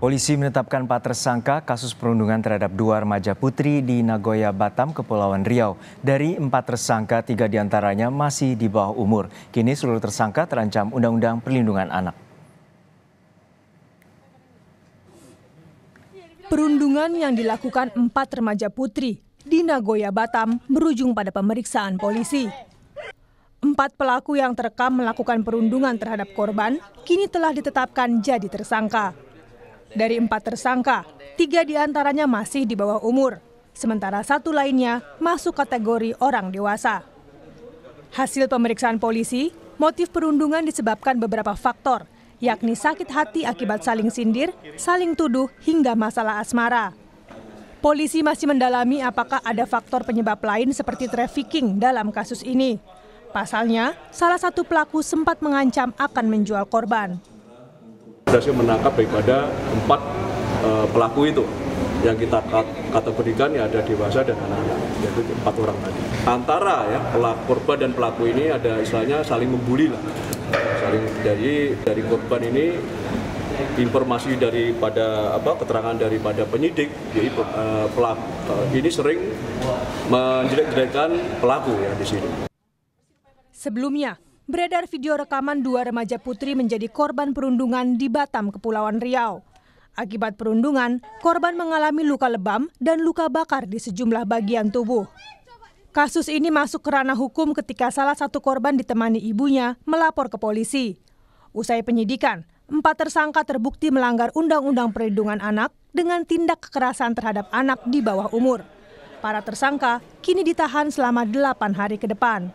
Polisi menetapkan empat tersangka kasus perundungan terhadap dua remaja putri di Nagoya, Batam, Kepulauan Riau. Dari empat tersangka, tiga diantaranya masih di bawah umur. Kini seluruh tersangka terancam Undang-Undang Perlindungan Anak. Perundungan yang dilakukan empat remaja putri di Nagoya, Batam berujung pada pemeriksaan polisi. Empat pelaku yang terekam melakukan perundungan terhadap korban kini telah ditetapkan jadi tersangka. Dari empat tersangka, tiga diantaranya masih di bawah umur, sementara satu lainnya masuk kategori orang dewasa. Hasil pemeriksaan polisi, motif perundungan disebabkan beberapa faktor, yakni sakit hati akibat saling sindir, saling tuduh, hingga masalah asmara. Polisi masih mendalami apakah ada faktor penyebab lain seperti trafficking dalam kasus ini. Pasalnya, salah satu pelaku sempat mengancam akan menjual korban berhasil menangkap daripada empat uh, pelaku itu yang kita kategorikan ya ada dewasa dan anak-anak yaitu empat orang tadi antara ya pelaku korban dan pelaku ini ada istilahnya saling membuli lah saling dari dari korban ini informasi daripada apa keterangan daripada penyidik jadi uh, pelaku uh, ini sering menjelek-jelekan pelaku ya di sini sebelumnya beredar video rekaman dua remaja putri menjadi korban perundungan di Batam, Kepulauan Riau. Akibat perundungan, korban mengalami luka lebam dan luka bakar di sejumlah bagian tubuh. Kasus ini masuk ke ranah hukum ketika salah satu korban ditemani ibunya melapor ke polisi. Usai penyidikan, empat tersangka terbukti melanggar Undang-Undang Perlindungan Anak dengan tindak kekerasan terhadap anak di bawah umur. Para tersangka kini ditahan selama delapan hari ke depan.